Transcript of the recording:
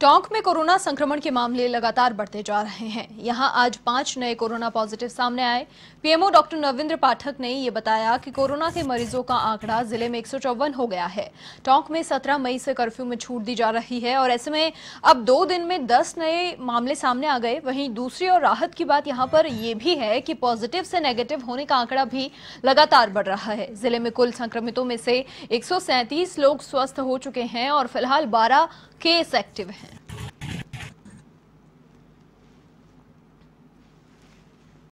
टोंक में कोरोना संक्रमण के मामले लगातार बढ़ते जा रहे हैं यहां आज पांच नए कोरोना पॉजिटिव सामने आए पीएमओ डॉक्टर नविंद्र पाठक ने ये बताया कि कोरोना के मरीजों का आंकड़ा जिले में एक हो गया है टोंक में 17 मई से कर्फ्यू में छूट दी जा रही है और ऐसे में अब दो दिन में दस नए मामले सामने आ गए वहीं दूसरी और राहत की बात यहाँ पर यह भी है कि पॉजिटिव से नेगेटिव होने का आंकड़ा भी लगातार बढ़ रहा है जिले में कुल संक्रमितों में से एक लोग स्वस्थ हो चुके हैं और फिलहाल बारह केस एक्टिव हैं